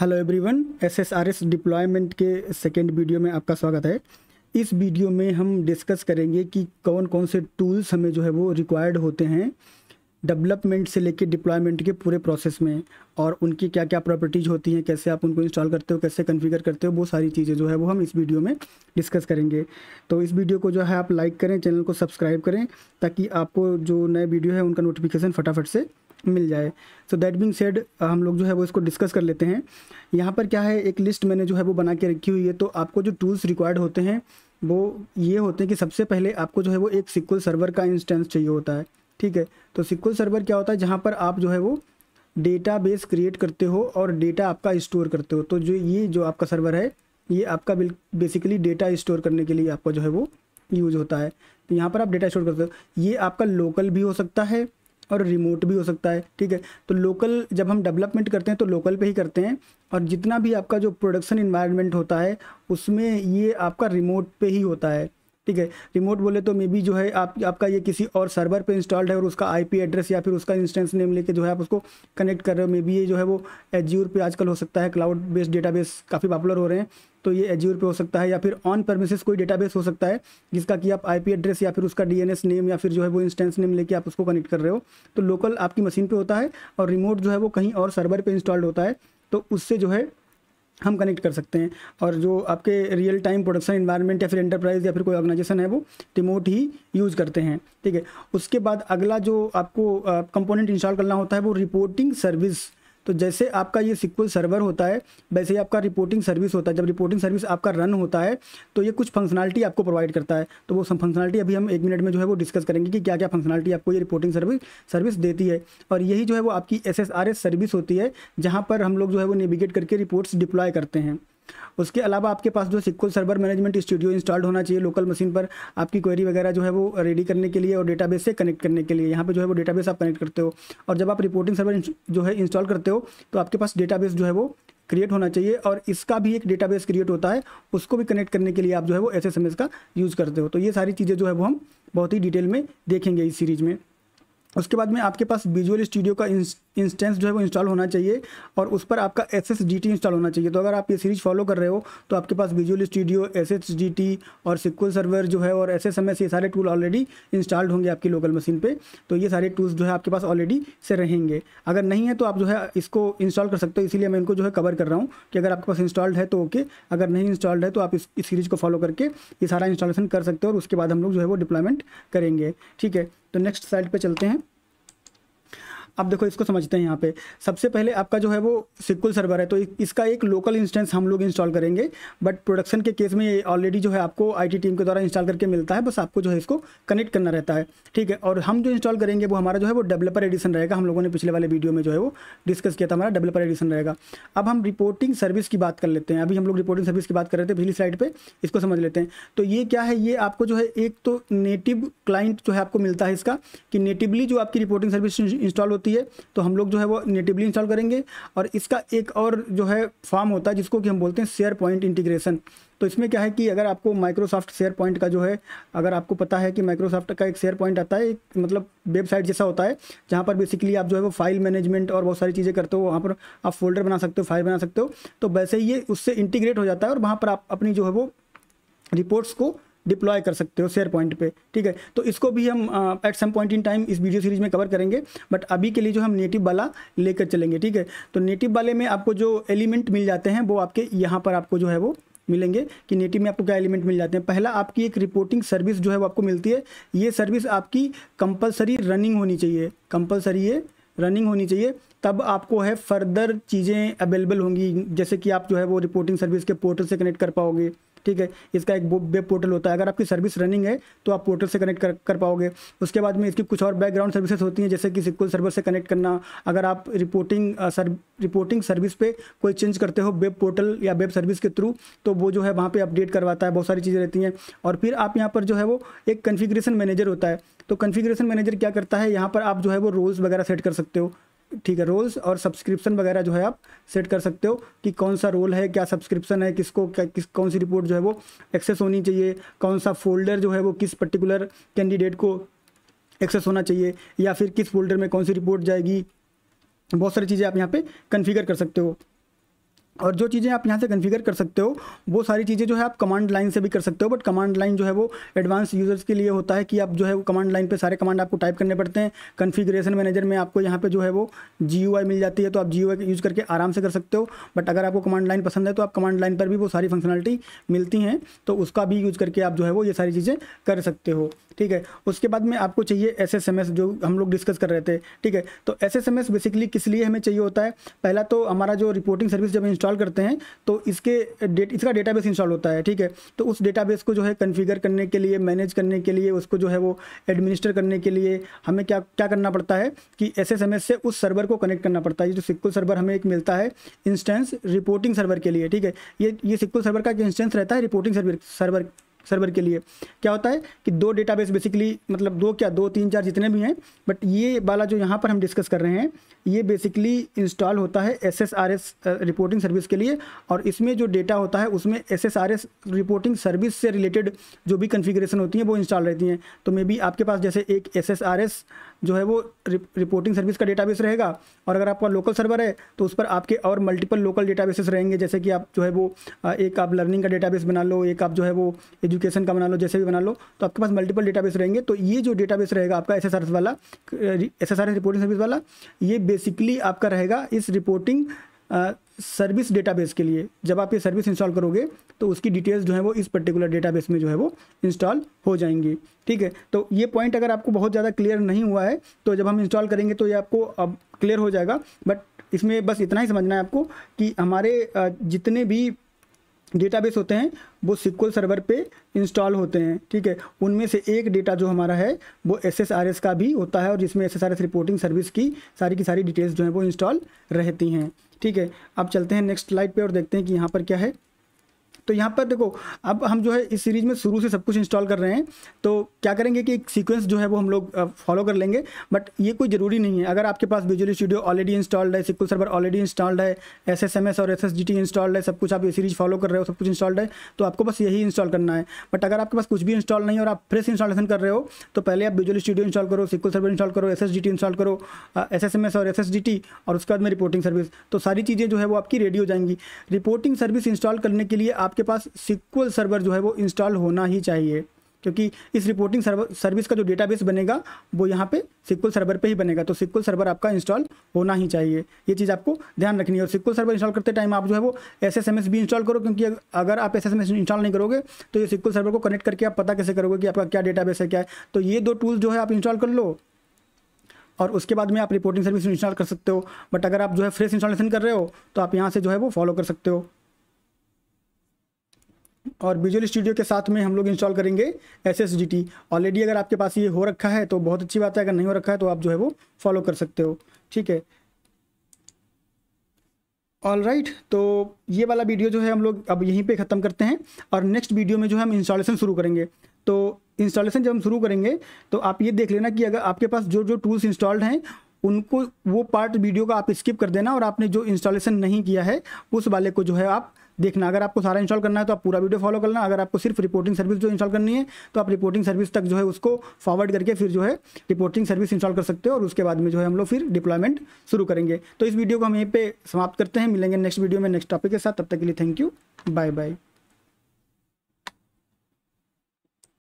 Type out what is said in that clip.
hello everyone SSRS deployment के second video में आपका स्वागत है इस वीडियो में हम डिस्कस करेंगे कि कौन कौन से टूल्स हमें जो है वो रिक्वायर्ड होते हैं डेवलपमेंट से लेके डिप्लॉयमेंट के पूरे प्रोसेस में और उनकी क्या क्या प्रॉपर्टीज़ होती हैं कैसे आप उनको इंस्टॉल करते हो कैसे कन्फिगर करते हो वो सारी चीज़ें जो है वो हम इस वीडियो में डिस्कस करेंगे तो इस वीडियो को जो है आप लाइक करें चैनल को सब्सक्राइब करें ताकि आपको जो नए वीडियो है उनका नोटिफिकेशन फटाफट से मिल जाए सो दैट बीन सेड हम लोग जो है वो इसको डिस्कस कर लेते हैं यहाँ पर क्या है एक लिस्ट मैंने जो है वो बना के रखी हुई है तो आपको जो टूल्स रिक्वायर्ड होते हैं वो ये होते हैं कि सबसे पहले आपको जो है वो एक सिक्वल सर्वर का इंस्टेंस चाहिए होता है ठीक है तो सिक्वल सर्वर क्या होता है जहाँ पर आप जो है वो डेटा बेस क्रिएट करते हो और डेटा आपका स्टोर करते हो तो जो ये जो आपका सर्वर है ये आपका बेसिकली डेटा स्टोर करने के लिए आपका जो है वो यूज होता है तो यहाँ पर आप डेटा स्टोर करते हो ये आपका लोकल भी हो सकता है और रिमोट भी हो सकता है ठीक है तो लोकल जब हम डेवलपमेंट करते हैं तो लोकल पे ही करते हैं और जितना भी आपका जो प्रोडक्शन इन्वायरमेंट होता है उसमें ये आपका रिमोट पे ही होता है ठीक है रिमोट बोले तो मे बी जो है आप आपका ये किसी और सर्वर पे इंस्टॉल्ड है और उसका आईपी एड्रेस या फिर उसका इंस्टेंस नेम लेके जो है आप उसको कनेक्ट कर रहे हो मे बी ये जो है वो एच पे आजकल हो सकता है क्लाउड बेस्ड डेटाबेस काफ़ी पॉपुलर हो रहे हैं तो ये एजियोर पे हो सकता है या फिर ऑन परमिसेस कोई डेटाबेस हो सकता है जिसका कि आप आईपी एड्रेस या फिर उसका डीएनएस नेम या फिर जो है वो इंस्टेंस नेम लेके आप उसको कनेक्ट कर रहे हो तो लोकल आपकी मशीन पे होता है और रिमोट जो है वो कहीं और सर्वर पे इंस्टॉल्ड होता है तो उससे जो है हम कनेक्ट कर सकते हैं और जो आपके रियल टाइम प्रोडक्शन इन्वायरमेंट या फिर एंटरप्राइज या फिर कोई ऑर्गेनाइजेशन है वो रिमोट ही यूज़ करते हैं ठीक है उसके बाद अगला जो आपको कंपोनेंट इंस्टॉल करना होता है वो रिपोर्टिंग सर्विस तो जैसे आपका ये सिक्वल सर्वर होता है वैसे ही आपका रिपोर्टिंग सर्विस होता है जब रिपोर्टिंग सर्विस आपका रन होता है तो ये कुछ फंक्शनलिटी आपको प्रोवाइड करता है तो वो फंक्शनलिटी अभी हम एक मिनट में जो है वो डिस्कस करेंगे कि क्या क्या फंक्शनलिटी आपको ये रिपोर्टिंग सर्विस सर्विस देती है और यही जो है वो आपकी एस सर्विस होती है जहाँ पर हम लोग जो है वो नेविगेट करके रिपोर्ट्स डिप्लॉय करते हैं उसके अलावा आपके पास जो SQL server management studio installed होना चाहिए लोकल मशीन पर आपकी क्वेरी वगैरह जो है वो रेडी करने के लिए और डेटाबेस से कनेक्ट करने के लिए यहाँ पे जो है वो डेटाबेस आप कनेक्ट करते हो और जब आप रिपोर्टिंग सर्वर जो है इंस्टॉल करते हो तो आपके पास डेटाबेस जो है वो क्रिएट होना चाहिए और इसका भी एक डेटाबेस क्रिएट होता है उसको भी कनेक्ट करने के लिए आप जो है वो एस का यूज़ करते हो तो ये सारी चीज़ें जो है वो हम बहुत ही डिटेल में देखेंगे इस सीरीज़ में उसके बाद में आपके पास विजुअल स्टूडियो का इंस्टेंस जो है वो इंस्टॉल होना चाहिए और उस पर आपका एस एस इंस्टॉल होना चाहिए तो अगर आप ये सीरीज़ फॉलो कर रहे हो तो आपके पास विजुअल स्टूडियो एस एस और सिक्वल सर्वर जो है और एस एस ये सारे टूल ऑलरेडी इंस्टॉल्ड होंगे आपकी लोकल मशीन पर तो ये सारे टूल्स जो है आपके पास ऑलरेडी से रहेंगे अगर नहीं है तो आप जो है इसको इंस्टॉल कर सकते हो इसीलिए मैं इनको जो है कवर कर रहा हूँ कि अगर आपके पास इंस्टॉल्ड है तो ओके अगर नहीं इंस्टॉल्ड है तो आप इस, इस सीरीज़ को फॉलो करके ये सारा इंस्टॉलेशन कर सकते हो और उसके बाद हम लोग जो है वो डिप्लॉयमेंट करेंगे ठीक है तो नेक्स्ट साइड पर चलते हैं अब देखो इसको समझते हैं यहाँ पे सबसे पहले आपका जो है वो सिक्कुल सर्वर है तो इसका एक लोकल इंस्टेंस हम लोग इंस्टॉल करेंगे बट प्रोडक्शन के केस में ऑलरेडी जो है आपको आईटी टीम के द्वारा इंस्टॉल करके मिलता है बस आपको जो है इसको कनेक्ट करना रहता है ठीक है और हम जो इंस्टॉल करेंगे वो हमारा जो है वो डेवलपर एडिशन रहेगा हम लोगों ने पिछले वाले वीडियो में जो है वो डिस्कस किया था हमारा डेवलपर एडिशन रहेगा अब हम रिपोर्टिंग सर्विस की बात कर लेते हैं अभी हम लोग रिपोर्टिंग सर्विस की बात कर रहे थे पिछली साइड पर इसको समझ लेते हैं तो ये क्या है ये आपको जो है एक तो नेटिव क्लाइंट जो है आपको मिलता है इसका कि नेटिवली जो आपकी रिपोर्टिंग सर्विस इंस्टॉल होती है तो हम लोग जो है वो नेटिवली इंस्टॉल करेंगे और इसका एक और जो है फॉर्म होता है जिसको कि हम बोलते हैं शेयर पॉइंट इंटीग्रेशन तो इसमें क्या है कि अगर आपको माइक्रोसॉफ्ट शेयर पॉइंट का जो है अगर आपको पता है कि माइक्रोसॉफ्ट का एक शेयर पॉइंट आता है एक मतलब वेबसाइट जैसा होता है जहाँ पर बेसिकली आप जो है वो फाइल मैनेजमेंट और बहुत सारी चीज़ें करते हो वहाँ पर आप फोल्डर बना सकते हो फाइल बना सकते हो तो वैसे ही ये उससे इंटीग्रेट हो जाता है और वहाँ पर आप अपनी जो है वो रिपोर्ट्स को डिप्लॉय कर सकते हो शेयर पॉइंट पे ठीक है तो इसको भी हम at some point in time इस वीडियो सीरीज में कवर करेंगे बट अभी के लिए जो हम नेटिव वाला लेकर चलेंगे ठीक है तो नेटिव वाले में आपको जो एलिमेंट मिल जाते हैं वो आपके यहाँ पर आपको जो है वो मिलेंगे कि नेटिव में आपको क्या एलिमेंट मिल जाते हैं पहला आपकी एक रिपोर्टिंग सर्विस जो है वो आपको मिलती है ये सर्विस आपकी कंपलसरी रनिंग होनी चाहिए कंपलसरी ये रनिंग होनी चाहिए तब आपको है फर्दर चीज़ें अवेलेबल होंगी जैसे कि आप जो है वो रिपोर्टिंग सर्विस के पोर्टल से कनेक्ट कर पाओगे ठीक है इसका एक वेब पोर्टल होता है अगर आपकी सर्विस रनिंग है तो आप पोर्टल से कनेक्ट कर, कर पाओगे उसके बाद में इसकी कुछ और बैकग्राउंड सर्विसेज होती हैं जैसे कि सिक्वल सर्वर से कनेक्ट करना अगर आप रिपोर्टिंग सर रिपोर्टिंग सर्विस पे कोई चेंज करते हो वेब पोर्टल या वेब सर्विस के थ्रू तो वो जो है वहाँ पर अपडेट करवाता है बहुत सारी चीज़ें रहती हैं और फिर आप यहाँ पर जो है वो एक कन्फिग्रेशन मैनेजर होता है तो कन्फिग्रेशन मैनेजर क्या करता है यहाँ पर आप जो है वो रोल्स वगैरह सेट कर सकते हो ठीक है रोल्स और सब्सक्रिप्शन वगैरह जो है आप सेट कर सकते हो कि कौन सा रोल है क्या सब्सक्रिप्शन है किसको क्या किस कौन सी रिपोर्ट जो है वो एक्सेस होनी चाहिए कौन सा फोल्डर जो है वो किस पर्टिकुलर कैंडिडेट को एक्सेस होना चाहिए या फिर किस फोल्डर में कौन सी रिपोर्ट जाएगी बहुत सारी चीज़ें आप यहाँ पे कन्फिगर कर सकते हो और जो चीज़ें आप यहाँ से कन्फिगर कर सकते हो वो सारी चीज़ें जो है आप कमांड लाइन से भी कर सकते हो बट कमांड लाइन जो है वो एडवांस यूज़र्स के लिए होता है कि आप जो है वो कमांड लाइन पे सारे कमांड आपको टाइप करने पड़ते हैं कन्फिग्रेशन मैनेजर में आपको यहाँ पे जो है वो जी मिल जाती है तो आप जी यूज़ करके आराम से कर सकते हो बट अगर आपको कमांड लाइन पसंद है तो आप कमांड लाइन पर भी वो सारी फंक्शनलिटी मिलती हैं तो उसका भी यूज़ करके आप जो है वो ये सारी चीज़ें कर सकते हो ठीक है उसके बाद में आपको चाहिए एस एस एम एस जो हम लोग डिस्कस कर रहे थे ठीक है तो S S M S basically किस लिए हमें चाहिए होता है पहला तो हमारा जो रिपोर्टिंग सर्विस जब इंस्टॉल करते हैं तो इसके डेट इसका डेटाबेस इंस्टॉल होता है ठीक है तो उस डेटाबेस को जो है कन्फिगर करने के लिए मैनेज करने के लिए उसको जो है वो एडमिनिस्टर करने के लिए हमें क्या क्या करना पड़ता है कि एस से उस सर्वर को कनेक्ट करना पड़ता है जो सिक्कुल सर्वर हमें एक मिलता है इंस्टेंस रिपोर्टिंग सर्वर के लिए ठीक है ये ये सिक्कुल सर्वर का एक इंस्टेंस रहता है रिपोर्टिंग सर्वर सर्वर सर्वर के लिए क्या होता है कि दो डेटाबेस बेसिकली मतलब दो क्या दो तीन चार जितने भी हैं बट ये वाला जो यहाँ पर हम डिस्कस कर रहे हैं ये बेसिकली इंस्टॉल होता है एसएसआरएस रिपोर्टिंग सर्विस के लिए और इसमें जो डेटा होता है उसमें एसएसआरएस रिपोर्टिंग सर्विस से रिलेटेड जो भी कन्फिग्रेशन होती हैं वो इंस्टॉल रहती हैं तो मे बी आपके पास जैसे एक एसएसआरएस जो है वो रिपोर्टिंग सर्विस का डेटाबेस रहेगा और अगर आपका लोकल सर्वर है तो उस पर आपके और मल्टीपल लोकल डेटाबेसेस रहेंगे जैसे कि आप जो है वो एक आप लर्निंग का डेटाबेस बना लो एक आप जो है वो एजुकेशन का बना लो जैसे भी बना लो तो आपके पास मल्टीपल डेटाबेस रहेंगे तो ये जो डेटाबेस रहेगा आपका एस वाला एस रिपोर्टिंग सर्विस वाला ये बेसिकली आपका रहेगा इस रिपोर्टिंग सर्विस डेटाबेस के लिए जब आप ये सर्विस इंस्टॉल करोगे तो उसकी डिटेल्स जो है वो इस पर्टिकुलर डेटाबेस में जो है वो इंस्टॉल हो जाएंगी ठीक है तो ये पॉइंट अगर आपको बहुत ज़्यादा क्लियर नहीं हुआ है तो जब हम इंस्टॉल करेंगे तो ये आपको अब क्लियर हो जाएगा बट इसमें बस इतना ही समझना है आपको कि हमारे जितने भी डेटाबेस होते हैं वो सिक्वल सर्वर पे इंस्टॉल होते हैं ठीक है उनमें से एक डेटा जो हमारा है वो एसएसआरएस का भी होता है और जिसमें एसएसआरएस रिपोर्टिंग सर्विस की सारी की सारी डिटेल्स जो हैं वो इंस्टॉल रहती हैं ठीक है अब चलते हैं नेक्स्ट स्लाइड पे और देखते हैं कि यहाँ पर क्या है तो यहाँ पर देखो अब हम जो है इस सीरीज़ में शुरू से सब कुछ इंस्टॉल कर रहे हैं तो क्या करेंगे कि एक सीक्वेंस जो है वो हम लोग फॉलो कर लेंगे बट ये कोई ज़रूरी नहीं है अगर आपके पास विजुअल स्टूडियो ऑलरेडी इंस्टॉल्ड है सिक्वल सर्वर ऑलरेडी इंस्टॉल्ड है एस और एस इंस्टॉल्ड है सब कुछ आप ये सीरीज़ फॉलो कर रहे हो सब कुछ इंस्टॉल्ड है तो आपको बस यही इंस्टॉल करना है बट अगर आपके पास कुछ भी इंस्टॉल नहीं और आप फ्रेश इंस्टॉलेशन कर रहे हो तो पहले आप विजुअल स्टूडियो इंस्टॉल करो सिक्वल सर्वर इंस्टॉल करो एस इंस्टॉल करो एस और एस और उसके बाद में रिपोर्टिंग सर्विस तो सारी चीज़ें जो है वो आपकी रेडी हो जाएंगी रिपोर्टिंग सर्विस इंस्टॉल करने के लिए आप आपके पास सिक्वल सर्वर जो है वो इंस्टॉल होना ही चाहिए क्योंकि इस रिपोर्टिंग सर्वर सर्विस का जो डेटाबेस बनेगा वो यहाँ पे सिक्वल सर्वर पे ही बनेगा तो सिक्वल सर्वर आपका इंस्टॉल होना ही चाहिए ये चीज़ आपको ध्यान रखनी है और सिक्वल सर्वर इंस्टॉल करते टाइम आप जो है वो एस एस एम एस भी इंस्टॉल करो क्योंकि अगर आप S S M S install नहीं करोगे तो ये सिक्वल सर्वर को कनेक्ट करके आप पता कैसे करोगे कि आपका क्या डेटाबेस है क्या है तो ये दो टूल जो है आप इंस्टॉल कर लो और उसके बाद में आप रिपोर्टिंग सर्विस इंस्टॉल कर सकते हो बट अगर आप जो है फ्रेश इंस्टॉलेशन कर रहे हो तो आप यहाँ से जो है वो फॉलो कर सकते हो और विजुअल स्टूडियो के साथ में हम लोग इंस्टॉल करेंगे S S D T already अगर आपके पास ये हो रखा है तो बहुत अच्छी बात है अगर नहीं हो रखा है तो आप जो है वो फॉलो कर सकते हो ठीक है ऑल राइट right, तो ये वाला वीडियो जो है हम लोग अब यहीं पे ख़त्म करते हैं और नेक्स्ट वीडियो में जो है हम इंस्टॉलेशन शुरू करेंगे तो इंस्टॉलेशन जब हम शुरू करेंगे तो आप ये देख लेना कि अगर आपके पास जो जो टूल्स इंस्टॉल्ड हैं उनको वो पार्ट वीडियो का आप स्किप कर देना और आपने जो इंस्टॉलेशन नहीं किया है उस वाले को जो है आप देखना अगर आपको सारा इंस्टॉल करना है तो आप पूरा वीडियो फॉलो करना अगर आपको सिर्फ रिपोर्टिंग सर्विस जो इंस्टॉल करनी है तो आप रिपोर्टिंग सर्विस तक जो है उसको फॉरवर्ड करके फिर जो है रिपोर्टिंग सर्विस इंस्टॉल कर सकते हो और उसके बाद में जो है हम लोग फिर डिप्लॉयमेंट शुरू करेंगे तो इस वीडियो को हम यहीं पर समाप्त करते हैं मिलेंगे नेक्स्ट वीडियो में नेक्स्ट टॉपिक के साथ तब तक के लिए थैंक यू बाय बाय